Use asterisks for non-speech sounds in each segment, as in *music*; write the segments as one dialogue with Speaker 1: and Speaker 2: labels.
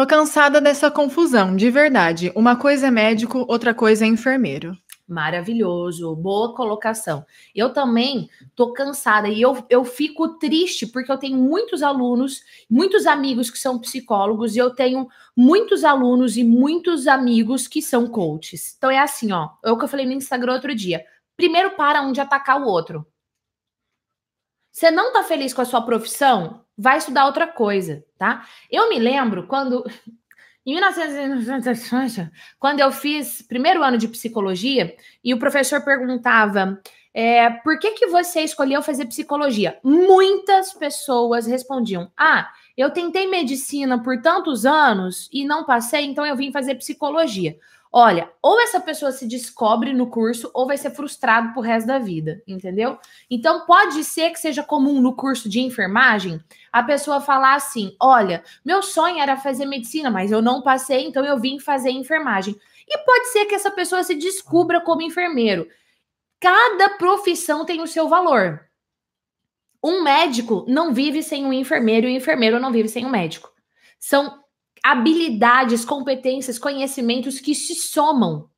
Speaker 1: Tô cansada dessa confusão, de verdade. Uma coisa é médico, outra coisa é enfermeiro. Maravilhoso, boa colocação. Eu também tô cansada e eu, eu fico triste porque eu tenho muitos alunos, muitos amigos que são psicólogos e eu tenho muitos alunos e muitos amigos que são coaches. Então é assim, ó, é o que eu falei no Instagram outro dia. Primeiro para um de atacar o outro. Você não tá feliz com a sua profissão? vai estudar outra coisa, tá? Eu me lembro quando *laughs* em 1990, quando eu fiz primeiro ano de psicologia e o professor perguntava é, por que, que você escolheu fazer psicologia? Muitas pessoas respondiam: Ah, eu tentei medicina por tantos anos e não passei, então eu vim fazer psicologia. Olha, ou essa pessoa se descobre no curso, ou vai ser frustrado pro resto da vida, entendeu? Então, pode ser que seja comum no curso de enfermagem a pessoa falar assim: olha, meu sonho era fazer medicina, mas eu não passei, então eu vim fazer enfermagem. E pode ser que essa pessoa se descubra como enfermeiro. Cada profissão tem o seu valor. Um médico não vive sem um enfermeiro e o enfermeiro não vive sem um médico. São habilidades, competências, conhecimentos que se somam,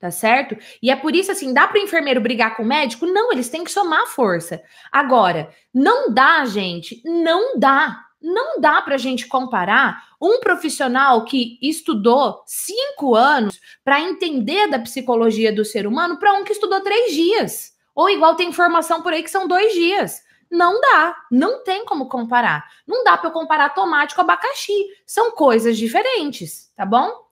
Speaker 1: tá certo? E é por isso assim, dá para o enfermeiro brigar com o médico? Não, eles têm que somar força. Agora, não dá, gente, não dá. Não dá para a gente comparar um profissional que estudou cinco anos para entender da psicologia do ser humano para um que estudou três dias. Ou igual tem informação por aí que são dois dias. Não dá, não tem como comparar. Não dá para eu comparar tomate com abacaxi, são coisas diferentes, tá bom?